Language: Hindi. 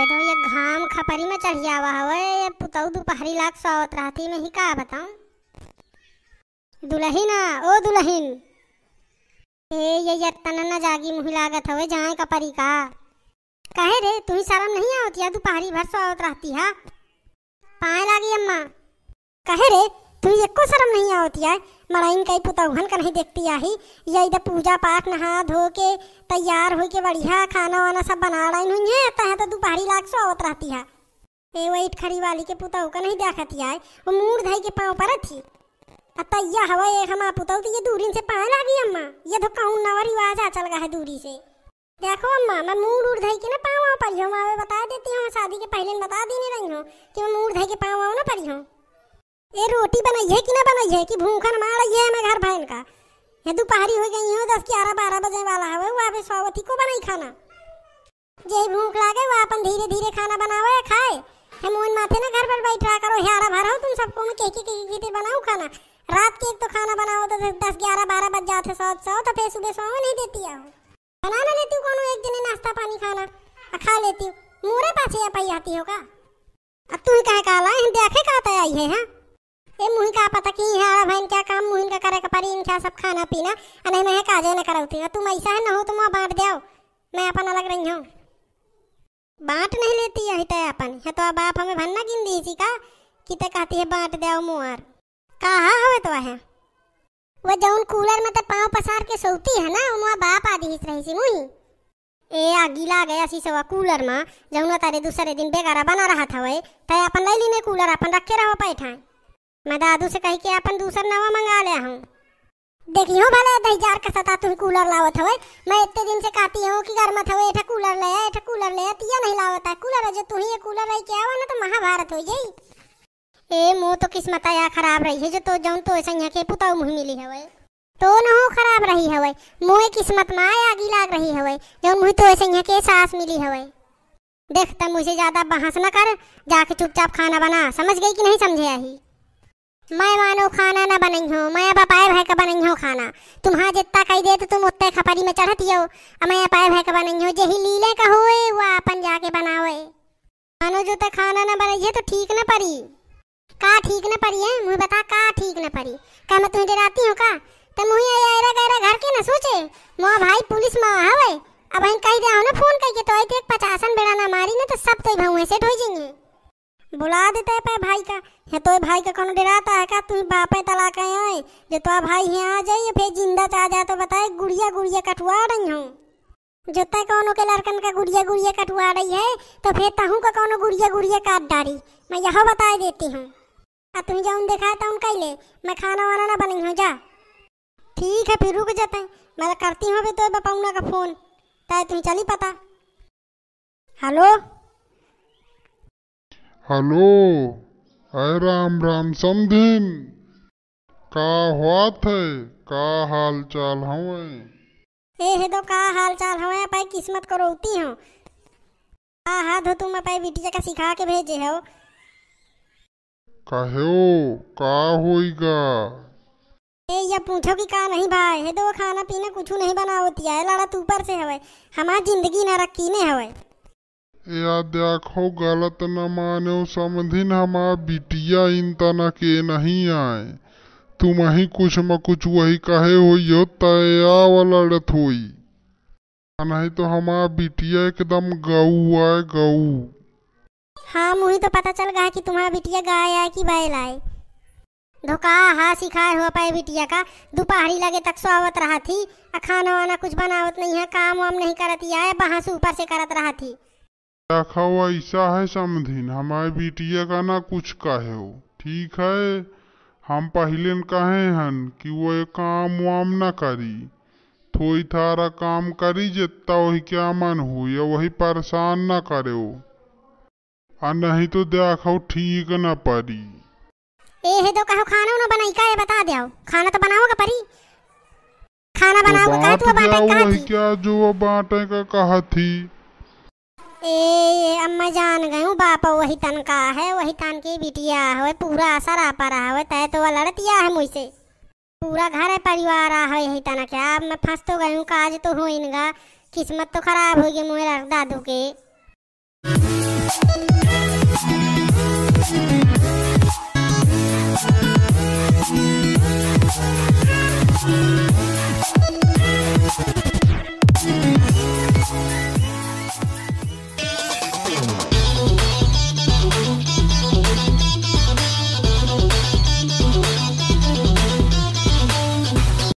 कहते हो ये घाम खपरी में चढ़िया हुआ हवे ये पुतौ दोपहरी लाख सौत राती में ही का बताऊं दुल्हन ओ दुल्हन ए ये यत्तना ना जागी मुही लागत हवे जाए कपरी का कहे रे तू ही शर्म नहीं आवत या दोपहरी भर सौत रहती हा पाए लागी अम्मा कहे रे तू एको शर्म नहीं आवत या मड़ाइन कई पुतौहन का नहीं देखती आही ये इधर पूजा पाठ नहा धो के तैयार होके बढ़िया खाना वाना सब बना रही ये है पहाड़ी लाग आवत रहती है ए वो ईट खड़ी वाली के पुतहू का नहीं देखती है वो मूड़ धाई के पाँव पर थी अतैया हवा ये हमारा पुतहू तो ये दूरी से पाए लागी अम्मा ये तो कहूँ नवरी रिवाज आ चल गया है दूरी से देखो अम्मा मैं मूड उड़ धाई के ना पाँव आ पड़ी हूँ मैं बता देती हूँ शादी के पहले बता दी नहीं रही हूँ कि मैं मूड धाई के पाँव आऊ ना पड़ी हूँ ये रोटी बनाई है कि ना बनाई है कि भूखन मार रही मैं घर बहन का ये दोपहरी हो गई हूँ दस ग्यारह बारह बजे वाला है वहाँ पे स्वावती को बनाई खाना यही भूख लागे वो अपन धीरे धीरे खाना बनावे या खाए हम उन माथे ना घर पर बैठा करो हरा भरो तुम सबको मैं कह के के बनाऊ खाना रात के एक तो खाना बनाओ तो 10 11 12 बज जाते सो सो तो फिर सुबह सो नहीं देती आओ बना ना लेती कोनो एक दिन नाश्ता पानी खाना खा लेती मोरे पाछे या पाई आती होगा अब तू ही कहे का ला देखे का तय आई है हां ए मुहिन का पता की है भाई क्या काम मुहिन का करे का परी इनका सब खाना पीना अने मैं काजे न करौती तुम ऐसा है ना हो तुम बांट दो मैं अपन अलग रही हूं बांट नहीं लेती है हित अपन है हाँ तो बाप हमें भन्ना गिन दी थी का कि किते कहती है बांट दे मुआर कहा हवे तो है वो जौन कूलर में तो पाँव पसार के सोती है ना उमा बाप आदि हिस रही सी मुही ए आगीला गया सी सवा कूलर में जौन तारे दूसरे दिन बेगारा बना रहा था वे तय अपन ले ली ने कूलर अपन रख के रहो पैठा मैं दादू से कही के अपन दूसरा नवा मंगा ले हूँ देखियो भले दहजार का सता तुम कूलर लावत हवे मैं इतने दिन से कहती हूं कि गर्मत हवे एठा कूलर ले आ एठा कूलर ले आ तिया नहीं लावत है कूलर जो तू ही कूलर रही के आवा ना तो महाभारत हो जाई ए मो तो किस्मत आया खराब रही है जो तो जाऊं तो ऐसा यहां के पुताऊ मुह मिली हवे तो न हो खराब रही हवे मोए किस्मत में आया आगी लाग रही हवे जाऊं मुह तो ऐसा यहां के सास मिली हवे देख तब मुझे ज्यादा बहस न कर जाके चुपचाप खाना बना समझ गई कि नहीं समझे आई मैं मानो खाना ना बनई हो मैं अब बपाए भाई का बनई हो खाना तुम्हारा जितना कही दे तो तुम उतने खपारी में चढ़ती हो मैं पाए भाई का बनई हो जही लीले का होए वो अपन जाके बनावे मानो जो तक खाना ना है तो ठीक ना पड़ी का ठीक ना पड़ी है मुझे बता का ठीक ना पड़ी का मैं तुम्हें डराती हूँ का तो मुझे आयरा गैरा घर के ना सोचे मो भाई पुलिस में हवे अब हम कही दे ना फोन करके तो आई देख पचासन बेड़ा ना मारी ना तो सब तो भाऊ से ढोई जाएंगे बुला देते है पे भाई का है तो भाई का कौन डराता है का तुम बाप है तलाक है ओए जो तो भाई यहाँ आ जाइए फिर जिंदा आ जा तो बताए गुड़िया गुड़िया कटवा रही हूँ जोता कौनों के लड़कन का गुड़िया गुड़िया कटवा रही है तो फिर तहूँ का कौनो गुड़िया गुड़िया काट डाली मैं यह बता देती हूँ आ तुम जाऊन दिखाया तो उनका ले मैं खाना वाना ना बनी हूँ जा ठीक है फिर रुक जाते हैं मैं करती हूँ अभी तो बपाऊना का फ़ोन तय तुम चली पता हेलो हेलो अरे राम राम समझिन का हुआ थे का हाल चाल हवे ए हे तो का हाल चाल हवे पाई किस्मत को रोती हो आ हाथ हो तुम पाई बिटिया का सिखा के भेजे हो कहे हो का होएगा ए ये पूछो कि का नहीं भाई हे तो खाना पीना कुछ नहीं बनावती है लड़ा तू पर से हवे हमार जिंदगी ना रखी ने हवे या देखो गलत न माने समझिन हमार बिटिया इन तना के नहीं आए तुम ही कुछ म कुछ वही कहे हो यो तया वाला लड़त हुई नहीं तो हमार बिटिया एकदम गऊ आए गऊ हाँ मुझे तो पता चल गया कि तुम्हारा बिटिया गाय आए कि बैल आए धोखा हा शिकार हो पाए बिटिया का दोपहरी लगे तक सोवत रहा थी खाना वाना कुछ बनावत नहीं है काम वाम नहीं करत आए से ऊपर से करत रहा थी रखा हुआ ऐसा है समधिन हमारे बिटिया का ना कुछ कहे हो ठीक है हम पहले कहे हन कि वो काम वाम ना करी थोई थारा काम करी जितना वही क्या मन हो या वही परेशान ना करे हो और नहीं तो देखो ठीक ना पड़ी ए है तो कहो खाना ना बनाई का बता दियो खाना तो बनाओगे परी खाना बनाओगे तो का तू बाटे का वही क्या जो वो बाटे का कहा थी ए अम्मा जान गए हूँ बाप वही का है वही तन की बिटिया है पूरा असर आ पा रहा है तय तो लड़तिया है मुझसे पूरा घर है परिवार आ है यही तना क्या अब मैं फंस तो गई हूँ काज तो हो इनका किस्मत तो खराब हो गई मुझे दादू के